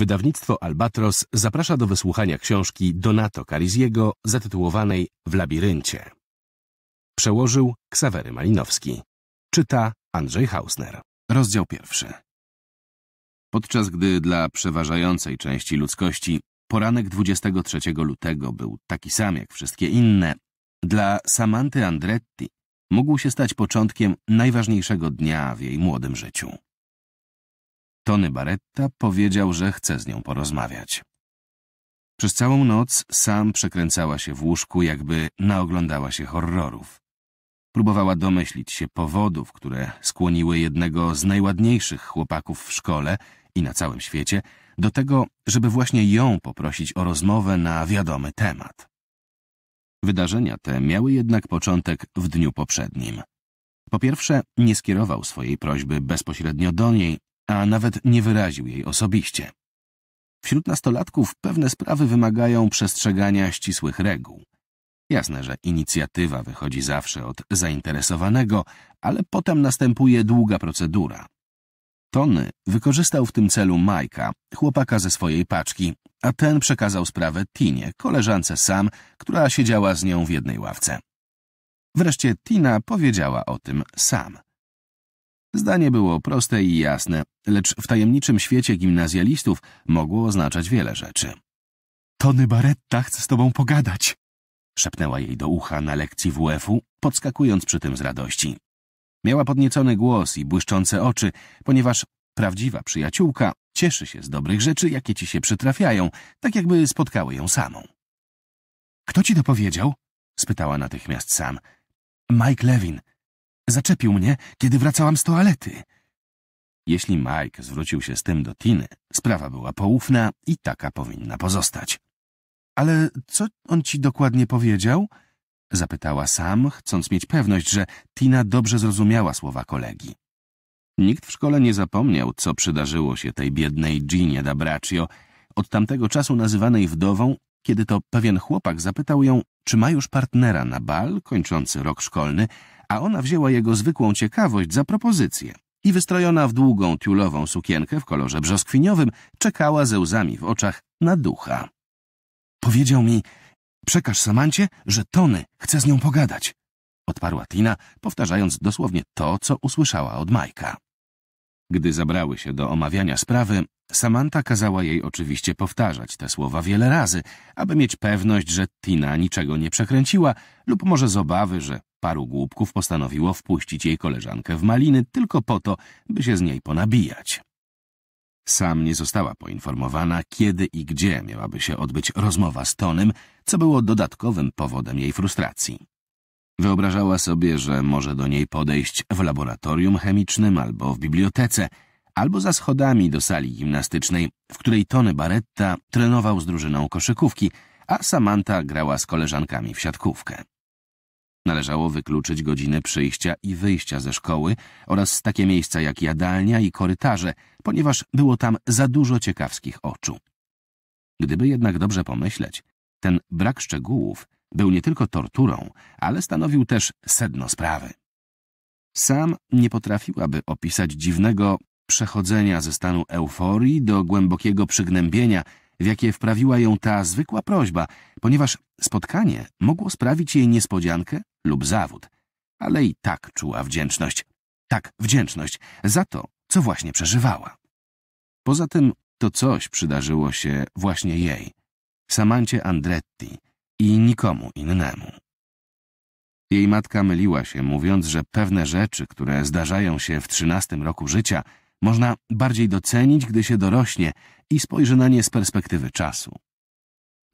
Wydawnictwo Albatros zaprasza do wysłuchania książki Donato Cariziego zatytułowanej W labiryncie. Przełożył Ksawery Malinowski. Czyta Andrzej Hausner. Rozdział pierwszy. Podczas gdy dla przeważającej części ludzkości poranek 23 lutego był taki sam jak wszystkie inne, dla Samanty Andretti mógł się stać początkiem najważniejszego dnia w jej młodym życiu. Tony Baretta powiedział, że chce z nią porozmawiać. Przez całą noc sam przekręcała się w łóżku, jakby naoglądała się horrorów. Próbowała domyślić się powodów, które skłoniły jednego z najładniejszych chłopaków w szkole i na całym świecie do tego, żeby właśnie ją poprosić o rozmowę na wiadomy temat. Wydarzenia te miały jednak początek w dniu poprzednim. Po pierwsze, nie skierował swojej prośby bezpośrednio do niej, a nawet nie wyraził jej osobiście. Wśród nastolatków pewne sprawy wymagają przestrzegania ścisłych reguł. Jasne, że inicjatywa wychodzi zawsze od zainteresowanego, ale potem następuje długa procedura. Tony wykorzystał w tym celu Majka, chłopaka ze swojej paczki, a ten przekazał sprawę Tinie, koleżance Sam, która siedziała z nią w jednej ławce. Wreszcie Tina powiedziała o tym sam. Zdanie było proste i jasne, lecz w tajemniczym świecie gimnazjalistów mogło oznaczać wiele rzeczy. Tony Baretta chce z tobą pogadać, szepnęła jej do ucha na lekcji WF-u, podskakując przy tym z radości. Miała podniecony głos i błyszczące oczy, ponieważ prawdziwa przyjaciółka cieszy się z dobrych rzeczy, jakie ci się przytrafiają, tak jakby spotkały ją samą. Kto ci to powiedział? spytała natychmiast sam. Mike Lewin, Zaczepił mnie, kiedy wracałam z toalety. Jeśli Mike zwrócił się z tym do Tiny, sprawa była poufna i taka powinna pozostać. Ale co on ci dokładnie powiedział? Zapytała sam, chcąc mieć pewność, że Tina dobrze zrozumiała słowa kolegi. Nikt w szkole nie zapomniał, co przydarzyło się tej biednej Ginie Dabraccio, od tamtego czasu nazywanej wdową, kiedy to pewien chłopak zapytał ją, czy ma już partnera na bal kończący rok szkolny, a ona wzięła jego zwykłą ciekawość za propozycję i wystrojona w długą tiulową sukienkę w kolorze brzoskwiniowym czekała ze łzami w oczach na ducha. Powiedział mi, przekaż Samancie, że Tony chce z nią pogadać, odparła Tina, powtarzając dosłownie to, co usłyszała od Majka. Gdy zabrały się do omawiania sprawy, Samanta kazała jej oczywiście powtarzać te słowa wiele razy, aby mieć pewność, że Tina niczego nie przekręciła lub może z obawy, że Paru głupków postanowiło wpuścić jej koleżankę w maliny tylko po to, by się z niej ponabijać. Sam nie została poinformowana, kiedy i gdzie miałaby się odbyć rozmowa z Tonem, co było dodatkowym powodem jej frustracji. Wyobrażała sobie, że może do niej podejść w laboratorium chemicznym albo w bibliotece, albo za schodami do sali gimnastycznej, w której Tony Baretta trenował z drużyną koszykówki, a Samantha grała z koleżankami w siatkówkę. Należało wykluczyć godziny przyjścia i wyjścia ze szkoły oraz takie miejsca jak jadalnia i korytarze, ponieważ było tam za dużo ciekawskich oczu. Gdyby jednak dobrze pomyśleć, ten brak szczegółów był nie tylko torturą, ale stanowił też sedno sprawy. Sam nie potrafiłaby opisać dziwnego przechodzenia ze stanu euforii do głębokiego przygnębienia w jakie wprawiła ją ta zwykła prośba, ponieważ spotkanie mogło sprawić jej niespodziankę lub zawód. Ale i tak czuła wdzięczność. Tak, wdzięczność za to, co właśnie przeżywała. Poza tym to coś przydarzyło się właśnie jej, Samancie Andretti i nikomu innemu. Jej matka myliła się, mówiąc, że pewne rzeczy, które zdarzają się w trzynastym roku życia – można bardziej docenić, gdy się dorośnie i spojrzy na nie z perspektywy czasu.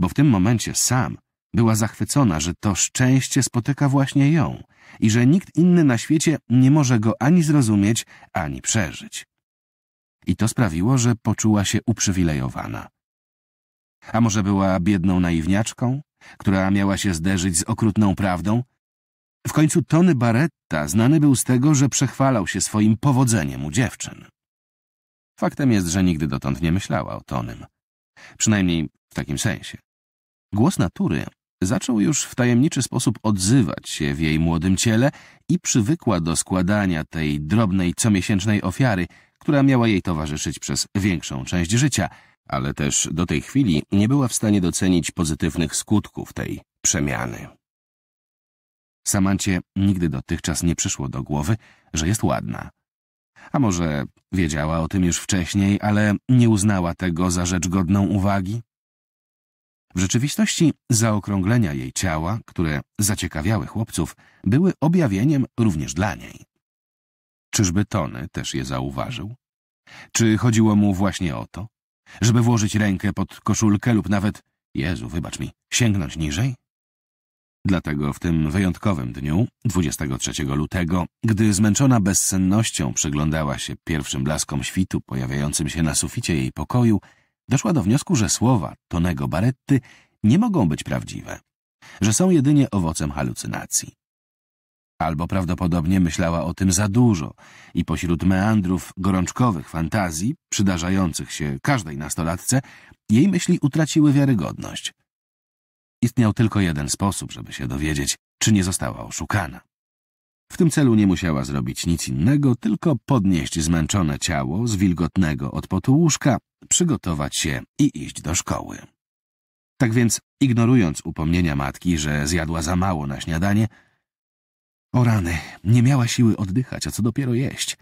Bo w tym momencie sam była zachwycona, że to szczęście spotyka właśnie ją i że nikt inny na świecie nie może go ani zrozumieć, ani przeżyć. I to sprawiło, że poczuła się uprzywilejowana. A może była biedną naiwniaczką, która miała się zderzyć z okrutną prawdą? W końcu Tony Baretta znany był z tego, że przechwalał się swoim powodzeniem u dziewczyn. Faktem jest, że nigdy dotąd nie myślała o Tonym. Przynajmniej w takim sensie. Głos natury zaczął już w tajemniczy sposób odzywać się w jej młodym ciele i przywykła do składania tej drobnej, comiesięcznej ofiary, która miała jej towarzyszyć przez większą część życia, ale też do tej chwili nie była w stanie docenić pozytywnych skutków tej przemiany. Samancie nigdy dotychczas nie przyszło do głowy, że jest ładna. A może wiedziała o tym już wcześniej, ale nie uznała tego za rzecz godną uwagi? W rzeczywistości zaokrąglenia jej ciała, które zaciekawiały chłopców, były objawieniem również dla niej. Czyżby Tony też je zauważył? Czy chodziło mu właśnie o to? Żeby włożyć rękę pod koszulkę lub nawet, Jezu, wybacz mi, sięgnąć niżej? Dlatego w tym wyjątkowym dniu, 23 lutego, gdy zmęczona bezsennością przyglądała się pierwszym blaskom świtu pojawiającym się na suficie jej pokoju, doszła do wniosku, że słowa Tonego Baretty nie mogą być prawdziwe, że są jedynie owocem halucynacji. Albo prawdopodobnie myślała o tym za dużo i pośród meandrów gorączkowych fantazji, przydarzających się każdej nastolatce, jej myśli utraciły wiarygodność – Istniał tylko jeden sposób, żeby się dowiedzieć, czy nie została oszukana. W tym celu nie musiała zrobić nic innego, tylko podnieść zmęczone ciało z wilgotnego od potu łóżka, przygotować się i iść do szkoły. Tak więc, ignorując upomnienia matki, że zjadła za mało na śniadanie, o rany, nie miała siły oddychać, a co dopiero jeść.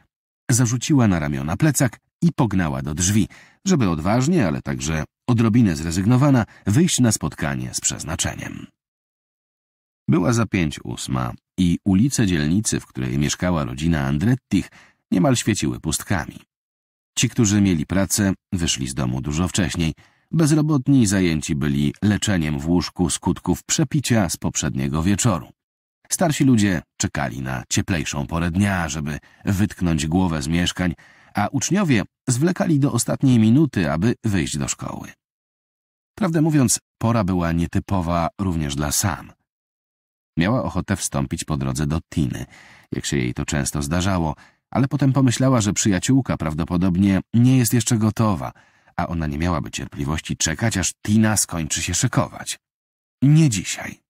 Zarzuciła na ramiona plecak i pognała do drzwi – żeby odważnie, ale także odrobinę zrezygnowana, wyjść na spotkanie z przeznaczeniem. Była za pięć ósma i ulice dzielnicy, w której mieszkała rodzina Andrettich, niemal świeciły pustkami. Ci, którzy mieli pracę, wyszli z domu dużo wcześniej. Bezrobotni zajęci byli leczeniem w łóżku skutków przepicia z poprzedniego wieczoru. Starsi ludzie czekali na cieplejszą porę dnia, żeby wytknąć głowę z mieszkań, a uczniowie zwlekali do ostatniej minuty, aby wyjść do szkoły. Prawdę mówiąc, pora była nietypowa również dla Sam. Miała ochotę wstąpić po drodze do Tiny, jak się jej to często zdarzało, ale potem pomyślała, że przyjaciółka prawdopodobnie nie jest jeszcze gotowa, a ona nie miałaby cierpliwości czekać, aż Tina skończy się szykować. Nie dzisiaj.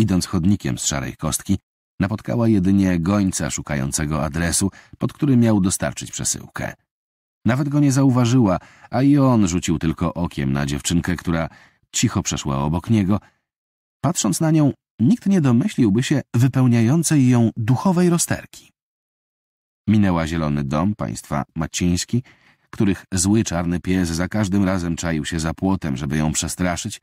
Idąc chodnikiem z szarej kostki, Napotkała jedynie gońca szukającego adresu, pod który miał dostarczyć przesyłkę. Nawet go nie zauważyła, a i on rzucił tylko okiem na dziewczynkę, która cicho przeszła obok niego. Patrząc na nią, nikt nie domyśliłby się wypełniającej ją duchowej rozterki. Minęła zielony dom państwa Maciński, których zły czarny pies za każdym razem czaił się za płotem, żeby ją przestraszyć,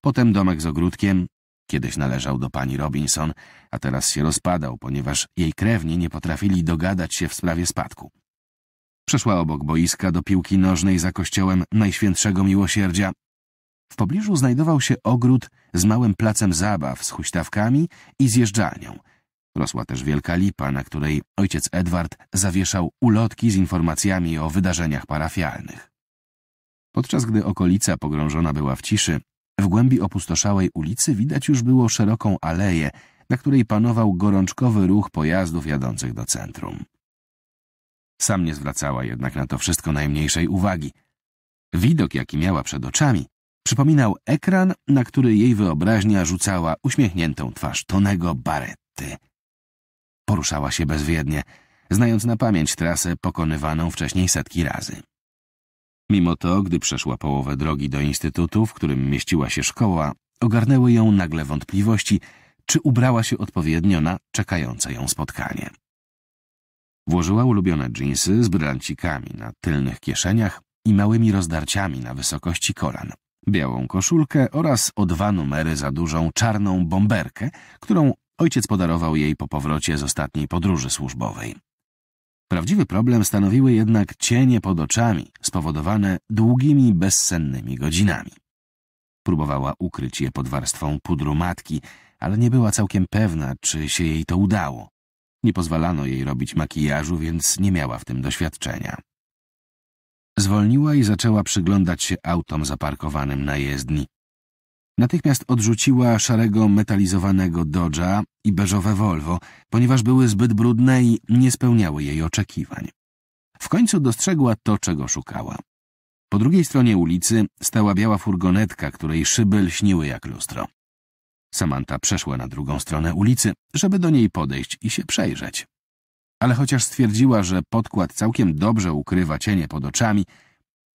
potem domek z ogródkiem, Kiedyś należał do pani Robinson, a teraz się rozpadał, ponieważ jej krewni nie potrafili dogadać się w sprawie spadku. Przeszła obok boiska do piłki nożnej za kościołem Najświętszego Miłosierdzia. W pobliżu znajdował się ogród z małym placem zabaw z huśtawkami i zjeżdżalnią. Rosła też wielka lipa, na której ojciec Edward zawieszał ulotki z informacjami o wydarzeniach parafialnych. Podczas gdy okolica pogrążona była w ciszy, w głębi opustoszałej ulicy widać już było szeroką aleję, na której panował gorączkowy ruch pojazdów jadących do centrum. Sam nie zwracała jednak na to wszystko najmniejszej uwagi. Widok, jaki miała przed oczami, przypominał ekran, na który jej wyobraźnia rzucała uśmiechniętą twarz Tonego Baretty. Poruszała się bezwiednie, znając na pamięć trasę pokonywaną wcześniej setki razy. Mimo to, gdy przeszła połowę drogi do instytutu, w którym mieściła się szkoła, ogarnęły ją nagle wątpliwości, czy ubrała się odpowiednio na czekające ją spotkanie. Włożyła ulubione dżinsy z brylancikami na tylnych kieszeniach i małymi rozdarciami na wysokości kolan, białą koszulkę oraz o dwa numery za dużą czarną bomberkę, którą ojciec podarował jej po powrocie z ostatniej podróży służbowej. Prawdziwy problem stanowiły jednak cienie pod oczami, spowodowane długimi, bezsennymi godzinami. Próbowała ukryć je pod warstwą pudru matki, ale nie była całkiem pewna, czy się jej to udało. Nie pozwalano jej robić makijażu, więc nie miała w tym doświadczenia. Zwolniła i zaczęła przyglądać się autom zaparkowanym na jezdni. Natychmiast odrzuciła szarego metalizowanego Dodge'a i beżowe Volvo, ponieważ były zbyt brudne i nie spełniały jej oczekiwań. W końcu dostrzegła to, czego szukała. Po drugiej stronie ulicy stała biała furgonetka, której szyby lśniły jak lustro. Samanta przeszła na drugą stronę ulicy, żeby do niej podejść i się przejrzeć. Ale chociaż stwierdziła, że podkład całkiem dobrze ukrywa cienie pod oczami,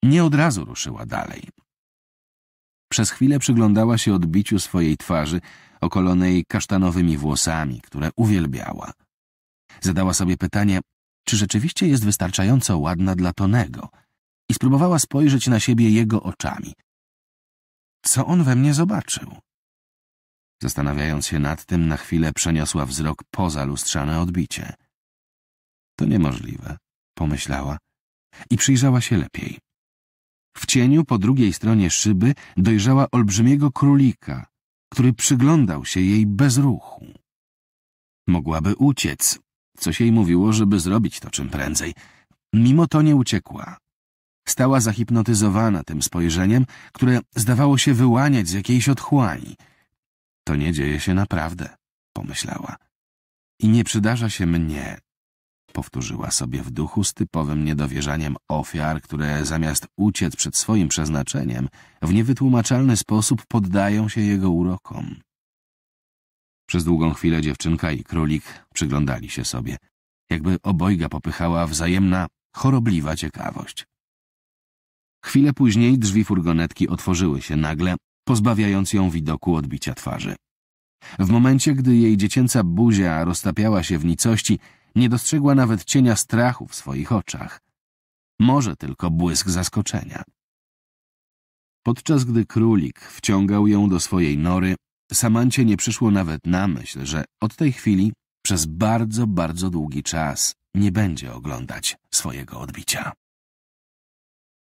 nie od razu ruszyła dalej. Przez chwilę przyglądała się odbiciu swojej twarzy, okolonej kasztanowymi włosami, które uwielbiała. Zadała sobie pytanie, czy rzeczywiście jest wystarczająco ładna dla Tonego i spróbowała spojrzeć na siebie jego oczami. Co on we mnie zobaczył? Zastanawiając się nad tym, na chwilę przeniosła wzrok poza lustrzane odbicie. To niemożliwe, pomyślała i przyjrzała się lepiej. W cieniu po drugiej stronie szyby dojrzała olbrzymiego królika, który przyglądał się jej bez ruchu. Mogłaby uciec, coś jej mówiło, żeby zrobić to czym prędzej. Mimo to nie uciekła. Stała zahipnotyzowana tym spojrzeniem, które zdawało się wyłaniać z jakiejś otchłani. To nie dzieje się naprawdę, pomyślała. I nie przydarza się mnie, powtórzyła sobie w duchu z typowym niedowierzaniem ofiar, które zamiast uciec przed swoim przeznaczeniem, w niewytłumaczalny sposób poddają się jego urokom. Przez długą chwilę dziewczynka i królik przyglądali się sobie, jakby obojga popychała wzajemna, chorobliwa ciekawość. Chwilę później drzwi furgonetki otworzyły się nagle, pozbawiając ją widoku odbicia twarzy. W momencie, gdy jej dziecięca buzia roztapiała się w nicości, nie dostrzegła nawet cienia strachu w swoich oczach. Może tylko błysk zaskoczenia. Podczas gdy królik wciągał ją do swojej nory, Samancie nie przyszło nawet na myśl, że od tej chwili przez bardzo, bardzo długi czas nie będzie oglądać swojego odbicia.